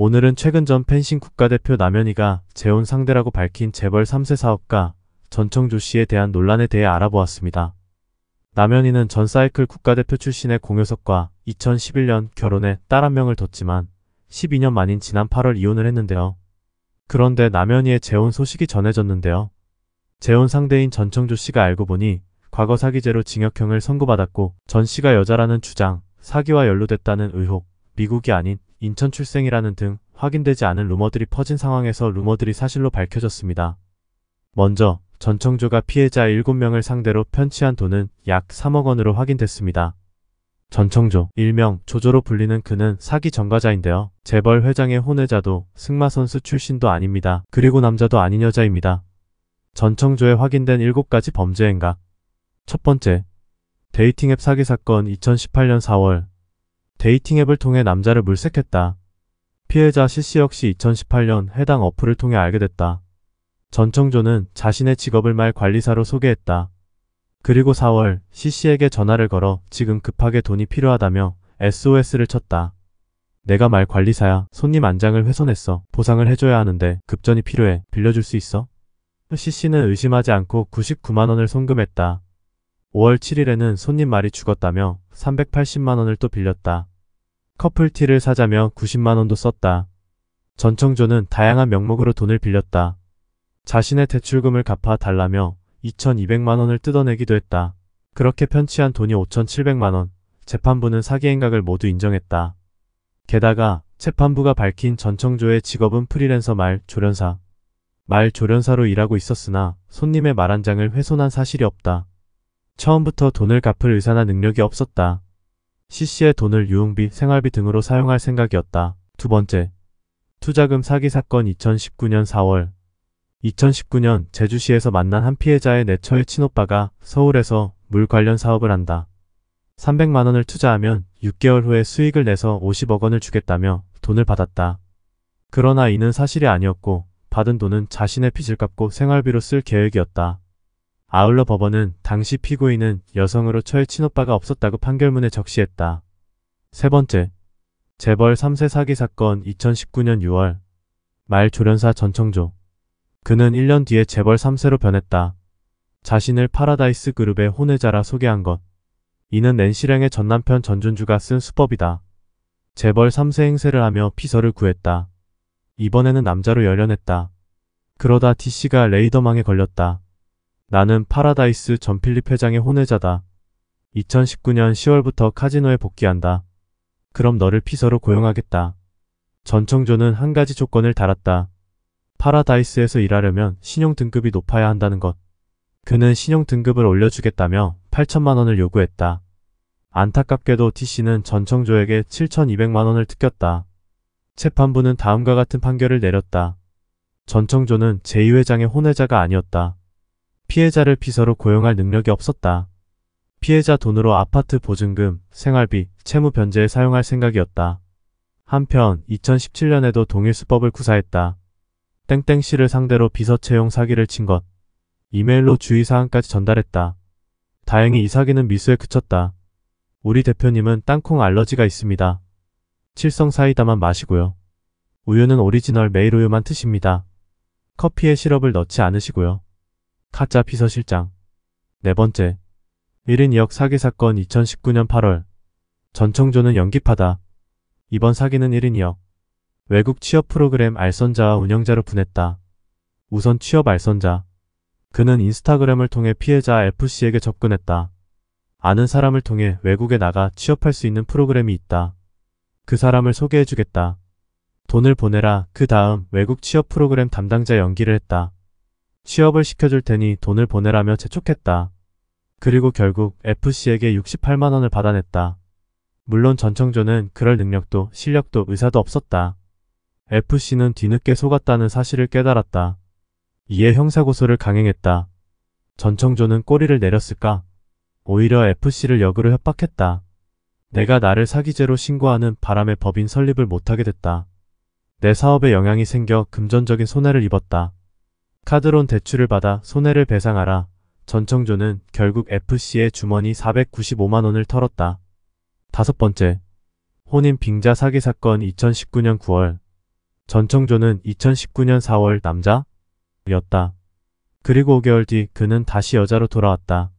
오늘은 최근 전 펜싱 국가대표 남현희가 재혼 상대라고 밝힌 재벌 3세 사업가 전청조 씨에 대한 논란에 대해 알아보았습니다. 남현희는 전 사이클 국가대표 출신의 공효석과 2011년 결혼해 딸 한 명을 뒀지만 12년 만인 지난 8월 이혼을 했는데요. 그런데 남현희의 재혼 소식이 전해졌는데요. 재혼 상대인 전청조 씨가 알고 보니 과거 사기죄로 징역형을 선고받았고 전 씨가 여자라는 주장, 사기와 연루됐다는 의혹, 미국이 아닌 인천 출생이라는 등 확인되지 않은 루머들이 퍼진 상황에서 루머들이 사실로 밝혀졌습니다. 먼저 전청조가 피해자 7명을 상대로 편취한 돈은 약 3억 원으로 확인됐습니다. 전청조, 일명 조조로 불리는 그는 사기 전과자인데요. 재벌 회장의 혼외자도 승마 선수 출신도 아닙니다. 그리고 남자도 아닌 여자입니다. 전청조에 확인된 7가지 범죄 행각. 첫 번째, 데이팅 앱 사기 사건 2018년 4월 데이팅 앱을 통해 남자를 물색했다. 피해자 c c 역시 2018년 해당 어플을 통해 알게 됐다. 전청조는 자신의 직업을 말 관리사로 소개했다. 그리고 4월 c c 에게 전화를 걸어 지금 급하게 돈이 필요하다며 SOS를 쳤다. 내가 말 관리사야. 손님 안장을 훼손했어. 보상을 해줘야 하는데 급전이 필요해. 빌려줄 수 있어? c c 는 의심하지 않고 99만원을 송금했다. 5월 7일에는 손님 말이 죽었다며 380만원을 또 빌렸다. 커플티를 사자며 90만원도 썼다. 전청조는 다양한 명목으로 돈을 빌렸다. 자신의 대출금을 갚아 달라며 2200만원을 뜯어내기도 했다. 그렇게 편취한 돈이 5700만원, 재판부는 사기 행각을 모두 인정했다. 게다가 재판부가 밝힌 전청조의 직업은 프리랜서 말 조련사. 말 조련사로 일하고 있었으나 손님의 말 한 장을 훼손한 사실이 없다. 처음부터 돈을 갚을 의사나 능력이 없었다. c c 의 돈을 유흥비, 생활비 등으로 사용할 생각이었다. 두 번째, 투자금 사기 사건 2019년 4월 2019년 제주시에서 만난 한 피해자의 내처의 친오빠가 서울에서 물 관련 사업을 한다. 300만 원을 투자하면 6개월 후에 수익을 내서 50억 원을 주겠다며 돈을 받았다. 그러나 이는 사실이 아니었고 받은 돈은 자신의 빚을 갚고 생활비로 쓸 계획이었다. 아울러 법원은 당시 피고인은 여성으로 처해 친오빠가 없었다고 판결문에 적시했다. 세 번째, 재벌 3세 사기 사건 2019년 6월 말 조련사 전청조 그는 1년 뒤에 재벌 3세로 변했다. 자신을 파라다이스 그룹의 혼외자라 소개한 것. 이는 낸시랭의 전남편 전준주가 쓴 수법이다. 재벌 3세 행세를 하며 피서를 구했다. 이번에는 남자로 열연했다. 그러다 D씨가 레이더망에 걸렸다. 나는 파라다이스 전필립 회장의 혼외자다. 2019년 10월부터 카지노에 복귀한다. 그럼 너를 피서로 고용하겠다. 전청조는 한 가지 조건을 달았다. 파라다이스에서 일하려면 신용 등급이 높아야 한다는 것. 그는 신용 등급을 올려주겠다며 8천만 원을 요구했다. 안타깝게도 T씨는 전청조에게 7,200만 원을 뜯겼다. 재판부는 다음과 같은 판결을 내렸다. 전청조는 제2회장의 혼외자가 아니었다. 피해자를 피서로 고용할 능력이 없었다. 피해자 돈으로 아파트 보증금, 생활비, 채무 변제에 사용할 생각이었다. 한편 2017년에도 동일 수법을 구사했다. 땡땡씨를 상대로 비서 채용 사기를 친 것. 이메일로 주의사항까지 전달했다. 다행히 이 사기는 미수에 그쳤다. 우리 대표님은 땅콩 알러지가 있습니다. 칠성 사이다만 마시고요. 우유는 오리지널 메일 우유만 드십니다. 커피에 시럽을 넣지 않으시고요. 카짜 비서실장 네 번째 1인 2억 사기 사건 2019년 8월 전청조는 연기파다. 이번 사기는 1인 2억 외국 취업 프로그램 알선자와 운영자로 분했다. 우선 취업 알선자 그는 인스타그램을 통해 피해자 f c 에게 접근했다. 아는 사람을 통해 외국에 나가 취업할 수 있는 프로그램이 있다. 그 사람을 소개해주겠다. 돈을 보내라. 그 다음 외국 취업 프로그램 담당자 연기를 했다. 취업을 시켜줄 테니 돈을 보내라며 재촉했다. 그리고 결국 f c 에게 68만원을 받아냈다. 물론 전청조는 그럴 능력도 실력도 의사도 없었다. f c 는 뒤늦게 속았다는 사실을 깨달았다. 이에 형사고소를 강행했다. 전청조는 꼬리를 내렸을까? 오히려 f c 를 역으로 협박했다. 내가 나를 사기죄로 신고하는 바람에 법인 설립을 못하게 됐다. 내 사업에 영향이 생겨 금전적인 손해를 입었다. 카드론 대출을 받아 손해를 배상하라. 전청조는 결국 FC의 주머니 495만원을 털었다. 다섯 번째, 혼인 빙자 사기 사건 2019년 9월 전청조는 2019년 4월 남자? 였다. 그리고 5개월 뒤 그는 다시 여자로 돌아왔다.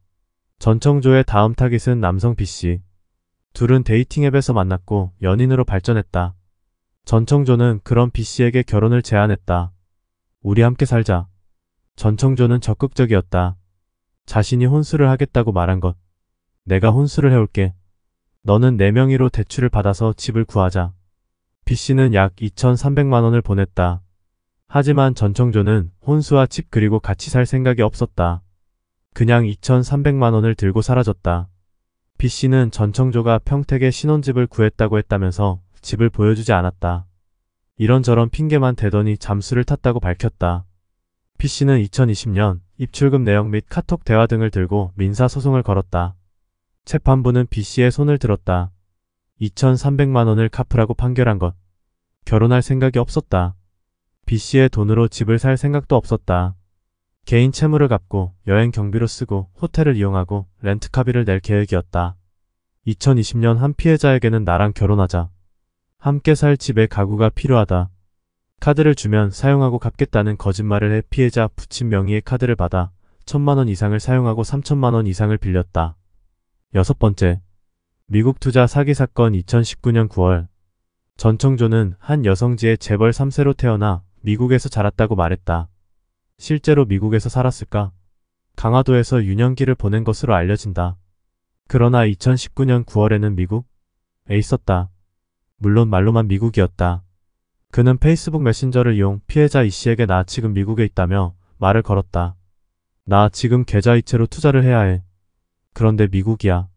전청조의 다음 타깃은 남성 B씨. 둘은 데이팅 앱에서 만났고 연인으로 발전했다. 전청조는 그런 B씨에게 결혼을 제안했다. 우리 함께 살자. 전청조는 적극적이었다. 자신이 혼수를 하겠다고 말한 것. 내가 혼수를 해올게. 너는 네 명이로 대출을 받아서 집을 구하자. B씨는 약 2,300만원을 보냈다. 하지만 전청조는 혼수와 집 그리고 같이 살 생각이 없었다. 그냥 2,300만원을 들고 사라졌다. B씨는 전청조가 평택에 신혼집을 구했다고 했다면서 집을 보여주지 않았다. 이런저런 핑계만 대더니 잠수를 탔다고 밝혔다. B씨는 2020년 입출금 내역 및 카톡 대화 등을 들고 민사소송을 걸었다. 재판부는 B씨의 손을 들었다. 2,300만원을 카프라고 판결한 것. 결혼할 생각이 없었다. B씨의 돈으로 집을 살 생각도 없었다. 개인 채무를 갚고 여행 경비로 쓰고 호텔을 이용하고 렌트카비를 낼 계획이었다. 2020년 한 피해자에게는 나랑 결혼하자 함께 살 집에 가구가 필요하다. 카드를 주면 사용하고 갚겠다는 거짓말을 해 피해자 부친 명의의 카드를 받아 천만원 이상을 사용하고 삼천만원 이상을 빌렸다. 여섯 번째, 미국 투자 사기 사건 2019년 9월 전청조는 한 여성지의 재벌 3세로 태어나 미국에서 자랐다고 말했다. 실제로 미국에서 살았을까? 강화도에서 유년기를 보낸 것으로 알려진다. 그러나 2019년 9월에는 미국에 있었다. 물론 말로만 미국이었다. 그는 페이스북 메신저를 이용 피해자 이씨에게나 지금 미국에 있다며 말을 걸었다. 나 지금 계좌이체로 투자를 해야 해. 그런데 미국이야.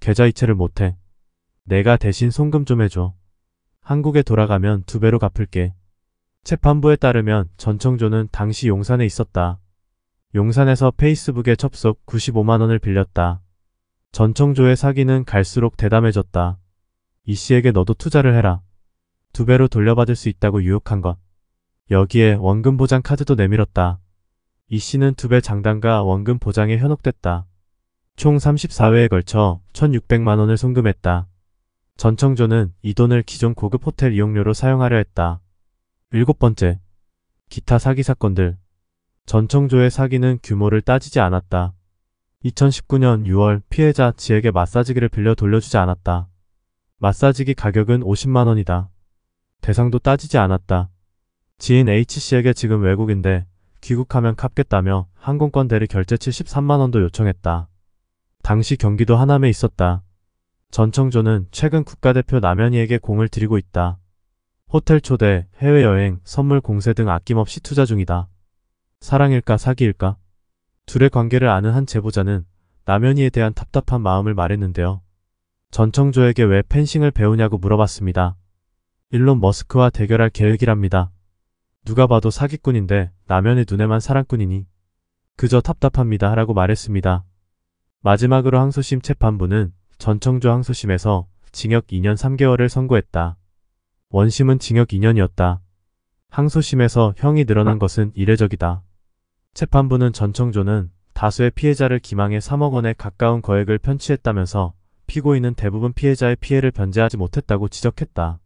계좌이체를 못해. 내가 대신 송금 좀 해줘. 한국에 돌아가면 두 배로 갚을게. 재판부에 따르면 전청조는 당시 용산에 있었다. 용산에서 페이스북에 접속 95만원을 빌렸다. 전청조의 사기는 갈수록 대담해졌다. 이 씨에게 너도 투자를 해라. 두 배로 돌려받을 수 있다고 유혹한 것. 여기에 원금 보장 카드도 내밀었다. 이 씨는 두 배 장단과 원금 보장에 현혹됐다. 총 34회에 걸쳐 1,600만원을 송금했다. 전청조는 이 돈을 기존 고급 호텔 이용료로 사용하려 했다. 일곱 번째. 기타 사기 사건들. 전청조의 사기는 규모를 따지지 않았다. 2019년 6월 피해자 지에게 마사지기를 빌려 돌려주지 않았다. 마사지기 가격은 50만원이다. 대상도 따지지 않았다. 지인 H씨에게 지금 외국인데 귀국하면 갚겠다며 항공권 대리 결제 73만원도 요청했다. 당시 경기도 하남에 있었다. 전청조는 최근 국가대표 남현희에게 공을 들이고 있다. 호텔 초대, 해외여행, 선물 공세 등 아낌없이 투자 중이다. 사랑일까 사기일까? 둘의 관계를 아는 한 제보자는 남현희에 대한 답답한 마음을 말했는데요. 전청조에게 왜 펜싱을 배우냐고 물어봤습니다. 일론 머스크와 대결할 계획이랍니다. 누가 봐도 사기꾼인데 남연의 눈에만 사랑꾼이니 그저 답답합니다 라고 말했습니다. 마지막으로 항소심 재판부는 전청조 항소심에서 징역 2년 3개월을 선고했다. 원심은 징역 2년이었다. 항소심에서 형이 늘어난 것은 이례적이다. 재판부는 전청조는 다수의 피해자를 기망해 3억 원에 가까운 거액을 편취했다면서 피고인은 대부분 피해자의 피해를 변제하지 못했다고 지적했다.